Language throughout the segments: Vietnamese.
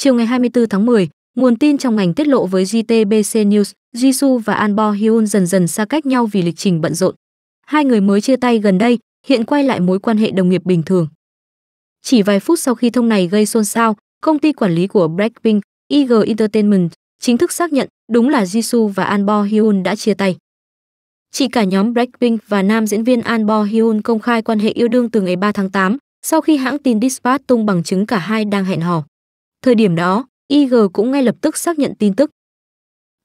Chiều ngày 24 tháng 10, nguồn tin trong ngành tiết lộ với JTBC News, Jisoo và Anbo Hyun dần dần xa cách nhau vì lịch trình bận rộn. Hai người mới chia tay gần đây, hiện quay lại mối quan hệ đồng nghiệp bình thường. Chỉ vài phút sau khi thông này gây xôn xao, công ty quản lý của Blackpink, IG Entertainment, chính thức xác nhận đúng là Jisoo và Anbo Hyun đã chia tay. Chị cả nhóm Blackpink và nam diễn viên Anbo Hyun công khai quan hệ yêu đương từ ngày 3 tháng 8, sau khi hãng tin Dispatch tung bằng chứng cả hai đang hẹn hò. Thời điểm đó, IG cũng ngay lập tức xác nhận tin tức.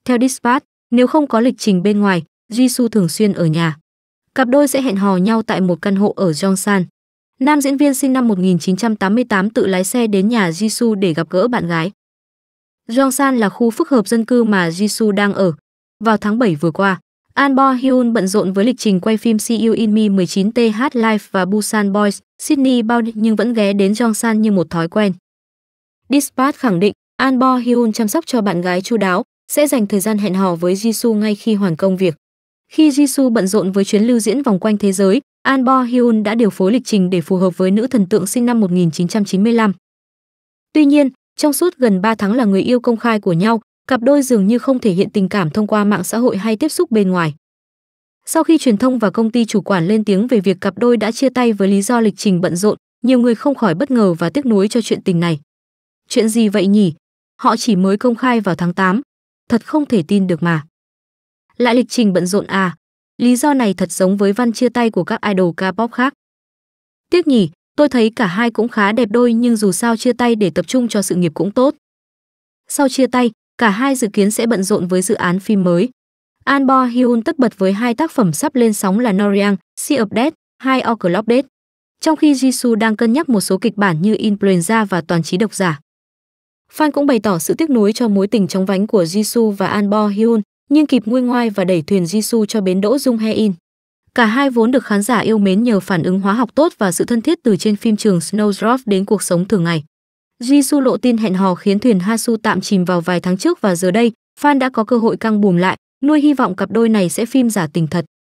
Theo Dispatch, nếu không có lịch trình bên ngoài, Jisoo thường xuyên ở nhà. Cặp đôi sẽ hẹn hò nhau tại một căn hộ ở Jongsan. Nam diễn viên sinh năm 1988 tự lái xe đến nhà Jisoo để gặp gỡ bạn gái. Jongsan là khu phức hợp dân cư mà Jisoo đang ở. Vào tháng 7 vừa qua, An Bo Hyun bận rộn với lịch trình quay phim See You In Me 19TH life và Busan Boys, Sydney Bound nhưng vẫn ghé đến Jongsan như một thói quen. Dispatch khẳng định An Bo Hyun chăm sóc cho bạn gái chu đáo, sẽ dành thời gian hẹn hò với Jisoo ngay khi hoàn công việc. Khi Jisoo bận rộn với chuyến lưu diễn vòng quanh thế giới, An Bo Hyun đã điều phối lịch trình để phù hợp với nữ thần tượng sinh năm 1995. Tuy nhiên, trong suốt gần 3 tháng là người yêu công khai của nhau, cặp đôi dường như không thể hiện tình cảm thông qua mạng xã hội hay tiếp xúc bên ngoài. Sau khi truyền thông và công ty chủ quản lên tiếng về việc cặp đôi đã chia tay với lý do lịch trình bận rộn, nhiều người không khỏi bất ngờ và tiếc nuối cho chuyện tình này. Chuyện gì vậy nhỉ? Họ chỉ mới công khai vào tháng 8. Thật không thể tin được mà. Lại lịch trình bận rộn à? Lý do này thật giống với văn chia tay của các idol K-pop khác. Tiếc nhỉ, tôi thấy cả hai cũng khá đẹp đôi nhưng dù sao chia tay để tập trung cho sự nghiệp cũng tốt. Sau chia tay, cả hai dự kiến sẽ bận rộn với dự án phim mới. An Bo Hyun tất bật với hai tác phẩm sắp lên sóng là Noriang, Sea of Death, hai O'Clock Date. Trong khi Jisoo đang cân nhắc một số kịch bản như Influenza và Toàn trí độc giả. Fan cũng bày tỏ sự tiếc nuối cho mối tình trong vánh của Jisoo và An Bo Hyun, nhưng kịp nguôi ngoai và đẩy thuyền Jisoo cho bến đỗ Jung He In. Cả hai vốn được khán giả yêu mến nhờ phản ứng hóa học tốt và sự thân thiết từ trên phim trường Snowdrop đến cuộc sống thường ngày. Jisoo lộ tin hẹn hò khiến thuyền Hasu tạm chìm vào vài tháng trước và giờ đây, fan đã có cơ hội căng bùm lại, nuôi hy vọng cặp đôi này sẽ phim giả tình thật.